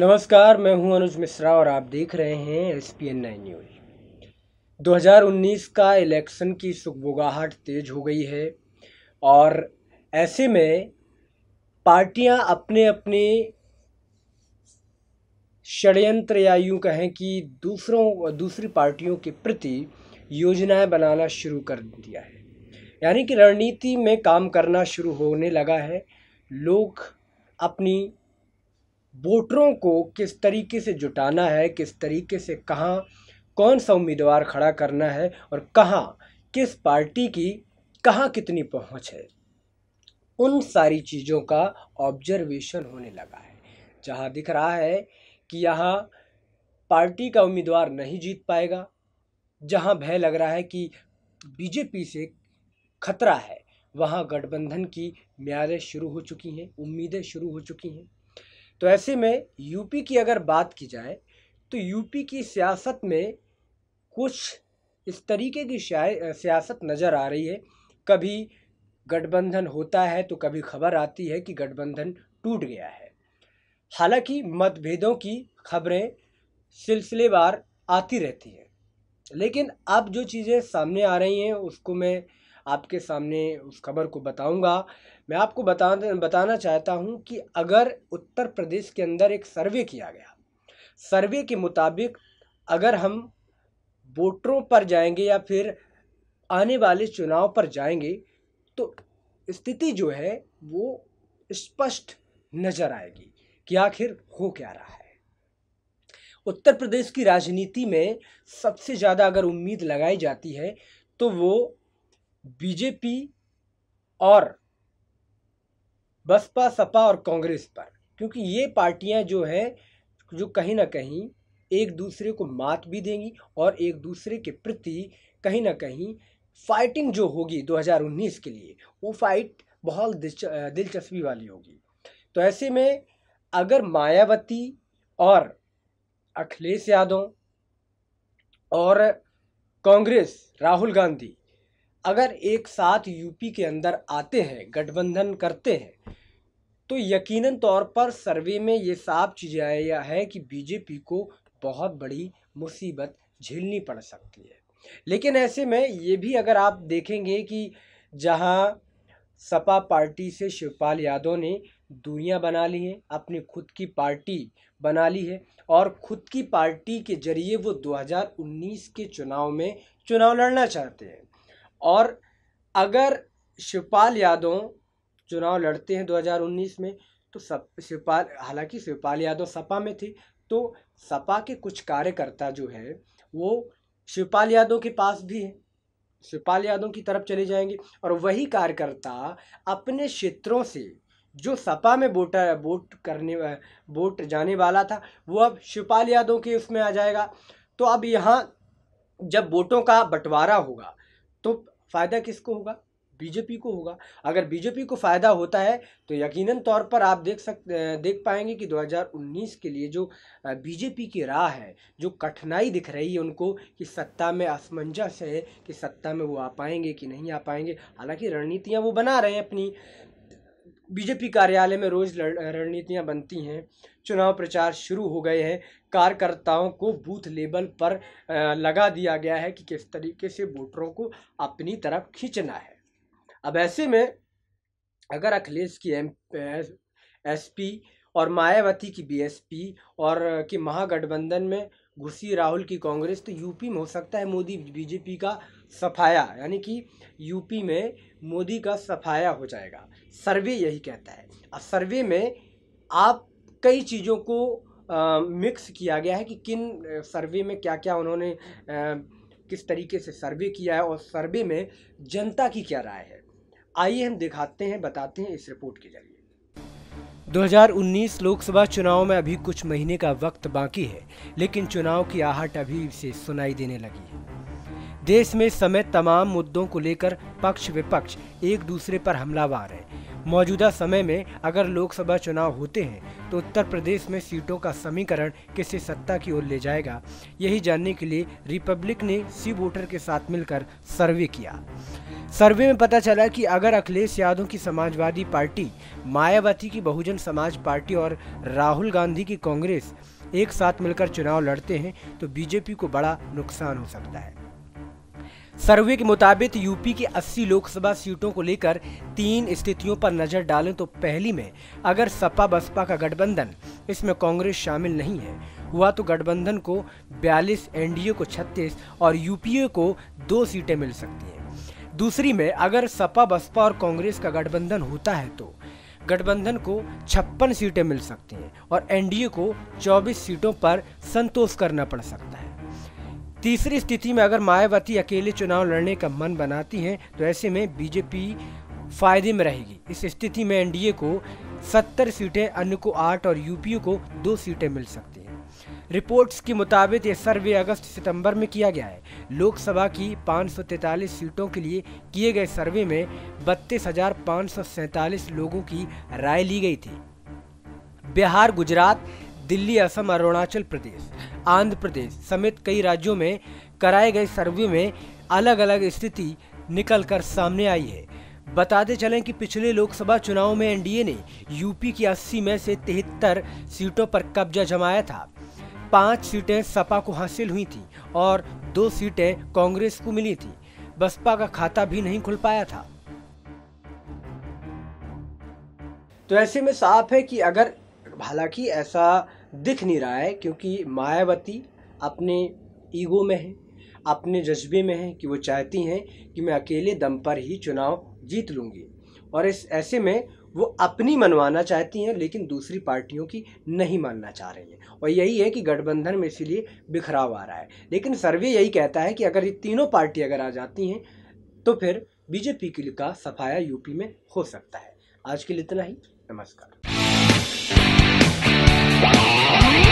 नमस्कार मैं हूं अनुज मिश्रा और आप देख रहे हैं S P N nine news 2019 का इलेक्शन की सुखबुगाहट तेज हो गई है और ऐसे में पार्टियां अपने अपने षडयंत्र या यूँ कहें कि दूसरों दूसरी पार्टियों के प्रति योजनाएं बनाना शुरू कर दिया है यानी कि रणनीति में काम करना शुरू होने लगा है लोग अपनी वोटरों को किस तरीके से जुटाना है किस तरीके से कहाँ कौन सा उम्मीदवार खड़ा करना है और कहाँ किस पार्टी की कहाँ कितनी पहुँच है उन सारी चीज़ों का ऑब्जर्वेशन होने लगा है जहाँ दिख रहा है कि यहाँ पार्टी का उम्मीदवार नहीं जीत पाएगा जहाँ भय लग रहा है कि बीजेपी से खतरा है वहाँ गठबंधन की म्यादें शुरू हो चुकी हैं उम्मीदें शुरू हो चुकी हैं तो ऐसे में यूपी की अगर बात की जाए तो यूपी की सियासत में कुछ इस तरीके की सियासत नज़र आ रही है कभी गठबंधन होता है तो कभी खबर आती है कि गठबंधन टूट गया है हालांकि मतभेदों की खबरें सिलसिलेवार आती रहती हैं लेकिन अब जो चीज़ें सामने आ रही हैं उसको मैं आपके सामने उस खबर को बताऊंगा मैं आपको बता बताना चाहता हूं कि अगर उत्तर प्रदेश के अंदर एक सर्वे किया गया सर्वे के मुताबिक अगर हम वोटरों पर जाएंगे या फिर आने वाले चुनाव पर जाएंगे तो स्थिति जो है वो स्पष्ट नज़र आएगी कि आखिर हो क्या रहा है उत्तर प्रदेश की राजनीति में सबसे ज़्यादा अगर उम्मीद लगाई जाती है तो वो बीजेपी और बसपा सपा और कांग्रेस पर क्योंकि ये पार्टियां जो हैं जो कहीं ना कहीं एक दूसरे को मात भी देंगी और एक दूसरे के प्रति कहीं ना कहीं फाइटिंग जो होगी 2019 के लिए वो फाइट बहुत दिलचस्पी वाली होगी तो ऐसे में अगर मायावती और अखिलेश यादव और कांग्रेस राहुल गांधी अगर एक साथ यूपी के अंदर आते हैं गठबंधन करते हैं तो यकीनन तौर पर सर्वे में ये साफ चीज़ें आया है कि बीजेपी को बहुत बड़ी मुसीबत झेलनी पड़ सकती है लेकिन ऐसे में ये भी अगर आप देखेंगे कि जहाँ सपा पार्टी से शिवपाल यादव ने दूरियाँ बना ली हैं अपनी खुद की पार्टी बना ली है और खुद की पार्टी के जरिए वो 2019 के चुनाव में चुनाव लड़ना चाहते हैं और अगर शिवपाल यादव चुनाव लड़ते हैं 2019 में तो सप शिवपाल हालांकि शिवपाल यादव सपा में थी तो सपा के कुछ कार्यकर्ता जो है वो शिवपाल यादव के पास भी हैं शिवपाल यादव की तरफ चले जाएंगे और वही कार्यकर्ता अपने क्षेत्रों से जो सपा में वोटर वोट करने वोट जाने वाला था वो अब शिवपाल यादव के उसमें आ जाएगा तो अब यहाँ जब वोटों का बंटवारा होगा तो फ़ायदा किसको होगा बीजेपी को होगा अगर बीजेपी को फ़ायदा होता है तो यकीनन तौर पर आप देख सक देख पाएंगे कि 2019 के लिए जो बीजेपी की राह है जो कठिनाई दिख रही है उनको कि सत्ता में असमंजस है कि सत्ता में वो आ पाएंगे कि नहीं आ पाएंगे हालांकि रणनीतियां वो बना रहे हैं अपनी बीजेपी कार्यालय में रोज रणनीतियां बनती हैं चुनाव प्रचार शुरू हो गए हैं कार्यकर्ताओं को बूथ लेवल पर लगा दिया गया है कि किस तरीके से वोटरों को अपनी तरफ खींचना है अब ऐसे में अगर अखिलेश की एम एस और मायावती की बीएसपी और की महागठबंधन में घुसी राहुल की कांग्रेस तो यूपी में हो सकता है मोदी बीजेपी का सफाया यानी कि यूपी में मोदी का सफाया हो जाएगा सर्वे यही कहता है अब सर्वे में आप कई चीज़ों को आ, मिक्स किया गया है कि किन सर्वे में क्या क्या उन्होंने आ, किस तरीके से सर्वे किया है और सर्वे में जनता की क्या राय है आइए हम दिखाते हैं बताते हैं इस रिपोर्ट के जरिए 2019 लोकसभा चुनाव में अभी कुछ महीने का वक्त बाकी है लेकिन चुनाव की आहट अभी से सुनाई देने लगी है देश में समय तमाम मुद्दों को लेकर पक्ष विपक्ष एक दूसरे पर हमलावार है मौजूदा समय में अगर लोकसभा चुनाव होते हैं तो उत्तर प्रदेश में सीटों का समीकरण किसे सत्ता की ओर ले जाएगा यही जानने के लिए रिपब्लिक ने सी वोटर के साथ मिलकर सर्वे किया सर्वे में पता चला कि अगर अखिलेश यादव की समाजवादी पार्टी मायावती की बहुजन समाज पार्टी और राहुल गांधी की कांग्रेस एक साथ मिलकर चुनाव लड़ते हैं तो बीजेपी को बड़ा नुकसान हो सकता है सर्वे के मुताबिक यूपी की 80 लोकसभा सीटों को लेकर तीन स्थितियों पर नजर डालें तो पहली में अगर सपा बसपा का गठबंधन इसमें कांग्रेस शामिल नहीं है हुआ तो गठबंधन को 42 एनडीए को 36 और यूपीए को दो सीटें मिल सकती हैं दूसरी में अगर सपा बसपा और कांग्रेस का गठबंधन होता है तो गठबंधन को छप्पन सीटें मिल सकती हैं और एनडीए को चौबीस सीटों पर संतोष करना पड़ सकता है तीसरी स्थिति में अगर मायावती अकेले चुनाव लड़ने का मन बनाती हैं तो ऐसे में बीजेपी फायदे में रहेगी इस स्थिति में एनडीए को 70 सीटें अन्य को 8 और यूपी को दो सीटें मिल सकती हैं रिपोर्ट्स के मुताबिक ये सर्वे अगस्त सितंबर में किया गया है लोकसभा की पाँच सीटों के लिए किए गए सर्वे में बत्तीस लोगों की राय ली गई थी बिहार गुजरात दिल्ली असम अरुणाचल प्रदेश आंध्र प्रदेश समेत कई राज्यों में कराए गए सर्वे में अलग अलग स्थिति निकल कर सामने आई है बताते चलें कि पिछले लोकसभा चुनाव में एनडीए ने यूपी की 80 में से तिहत्तर सीटों पर कब्जा जमाया था पांच सीटें सपा को हासिल हुई थी और दो सीटें कांग्रेस को मिली थी बसपा का खाता भी नहीं खुल पाया था तो ऐसे में साफ है कि अगर हालांकि ऐसा दिख नहीं रहा है क्योंकि मायावती अपने ईगो में है अपने जज्बे में है कि वो चाहती हैं कि मैं अकेले दम पर ही चुनाव जीत लूँगी और इस ऐसे में वो अपनी मनवाना चाहती हैं लेकिन दूसरी पार्टियों की नहीं मानना चाह रही है और यही है कि गठबंधन में इसीलिए बिखराव आ रहा है लेकिन सर्वे यही कहता है कि अगर ये तीनों पार्टी अगर आ जाती हैं तो फिर बीजेपी के का सफाया यूपी में हो सकता है आज के लिए इतना ही नमस्कार Música